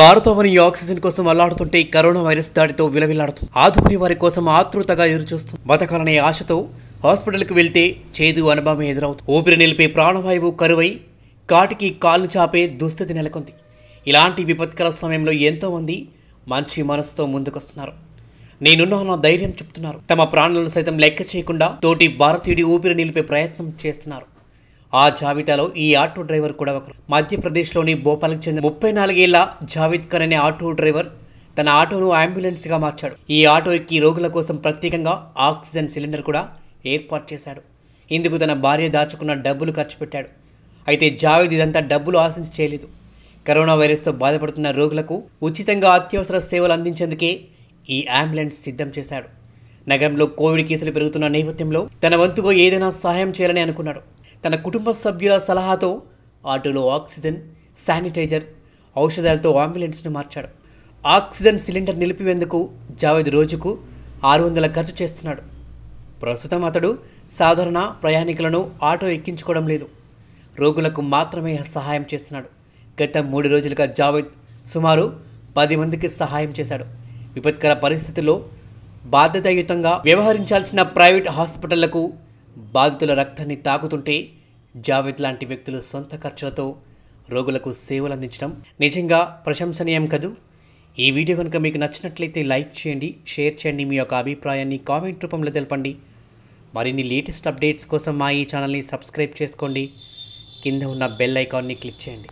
భారతవని oxygen కోసం అల్లాడుతుంటే corona virus దాడితో విలవిల్లాడుతుంది ఆదుకుని వారి కోసం ఆతృతగా ఎదురుచూస్తుంది బతకాలనే ఆశతో హాస్పిటల్కి వెళ్తే చేదు అనుభవం ఎదురవుతుంది ఊపిరి నిలిపే ప్రాణవాయువు కరువై కాటికి కాళ్ళు చాపే దుస్థితి నెలకొంది ఇలాంటి విపత్కర సమయంలో ఎంతోమంది మంచి మనసుతో ముందుకొస్తున్నారు నేనున్న ధైర్యం చెప్తున్నారు తమ ప్రాణాలను సైతం లెక్క చేయకుండా తోటి భారతీయుడి ఊపిరి నిలిపే ప్రయత్నం చేస్తున్నారు ఆ జాబితాలో ఈ ఆటో డ్రైవర్ కూడా ఒకరు మధ్యప్రదేశ్లోని భోపాల్కి చెందిన ముప్పై నాలుగేళ్ల జావేద్ ఖాన్ అనే ఆటో డ్రైవర్ తన ఆటోను అంబులెన్స్గా మార్చాడు ఈ ఆటో ఎక్కి రోగుల కోసం ప్రత్యేకంగా ఆక్సిజన్ సిలిండర్ కూడా ఏర్పాటు చేశాడు ఇందుకు తన భార్య దాచుకున్న డబ్బులు ఖర్చు పెట్టాడు అయితే జావేద్ ఇదంతా డబ్బులు ఆశించి చేయలేదు కరోనా వైరస్తో బాధపడుతున్న రోగులకు ఉచితంగా అత్యవసర సేవలు అందించేందుకే ఈ అంబులెన్స్ సిద్ధం చేశాడు నగరంలో కోవిడ్ కేసులు పెరుగుతున్న నేపథ్యంలో తన వంతుగా ఏదైనా సహాయం చేయాలని అనుకున్నాడు తన కుటుంబ సభ్యుల సలహాతో ఆటోలో ఆక్సిజన్ శానిటైజర్ ఔషధాలతో అంబులెన్స్ను మార్చాడు ఆక్సిజన్ సిలిండర్ నిలిపివేందుకు జావేద్ రోజుకు ఆరు వందల ఖర్చు చేస్తున్నాడు ప్రస్తుతం అతడు సాధారణ ప్రయాణికులను ఆటో ఎక్కించుకోవడం లేదు రోగులకు మాత్రమే సహాయం చేస్తున్నాడు గత మూడు రోజులుగా జావేద్ సుమారు పది మందికి సహాయం చేశాడు విపత్కర పరిస్థితుల్లో బాధ్యతాయుతంగా వ్యవహరించాల్సిన ప్రైవేట్ హాస్పిటళ్లకు బాధితుల రక్తాన్ని తాకుతుంటే జావేద్ లాంటి వ్యక్తులు సొంత ఖర్చులతో రోగులకు సేవలు అందించడం నిజంగా ప్రశంసనీయం కదూ ఈ వీడియో కనుక మీకు నచ్చినట్లయితే లైక్ చేయండి షేర్ చేయండి మీ యొక్క అభిప్రాయాన్ని కామెంట్ రూపంలో తెలపండి మరిన్ని లేటెస్ట్ అప్డేట్స్ కోసం మా ఈ ఛానల్ని సబ్స్క్రైబ్ చేసుకోండి కింద ఉన్న బెల్ ఐకాన్ని క్లిక్ చేయండి